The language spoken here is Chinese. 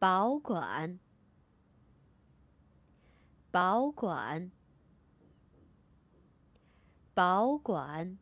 保管，保管，保管。